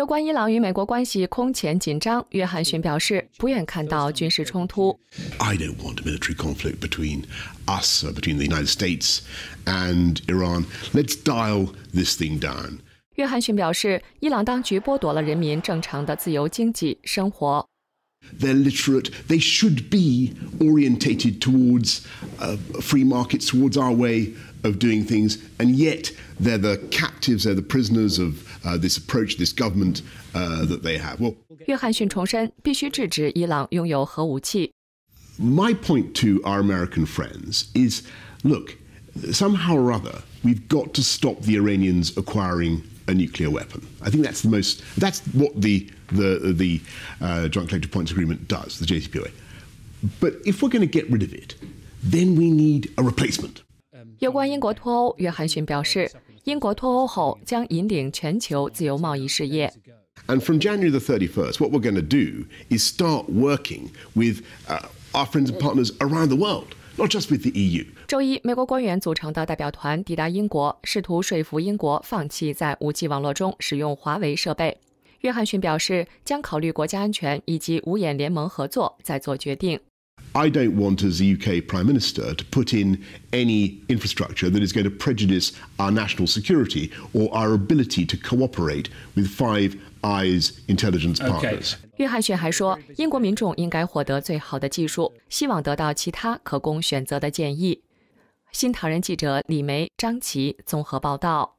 有关伊朗与美国关系空前紧张，约翰逊表示不愿看到军事冲突。I don't want a military conflict between us between the United States and Iran. Let's dial this thing down. 约翰逊表示，伊朗当局剥夺了人民正常的自由经济生活。They're literate. They should be orientated towards uh, free markets, towards our way of doing things, and yet they're the captives, they're the prisoners of uh, this approach, this government uh, that they have. Well, My point to our American friends is, look, somehow or other, we've got to stop the Iranians acquiring a nuclear weapon. I think that's the most. That's what the the the uh, Joint Collective Points Agreement does, the JCPOA. But if we're going to get rid of it, then we need a replacement. Um, 有关英国脱欧，约翰逊表示，英国脱欧后将引领全球自由贸易事业。And from January the 31st, what we're going to do is start working with uh, our friends and partners around the world not just with the EU。周一，美国官员组成的代表团抵达英国，试图说服英国放弃在 5G 网络中使用华为设备。约翰逊表示，将考虑国家安全以及五眼联盟合作，再做决定。I don't want, as the UK Prime Minister, to put in any infrastructure that is going to prejudice our national security or our ability to cooperate with five eyes intelligence parkers 约翰逊还说英国民众应该获得最好的技术希望得到其他可供选择的建议新唐人记者李梅张琪综合报道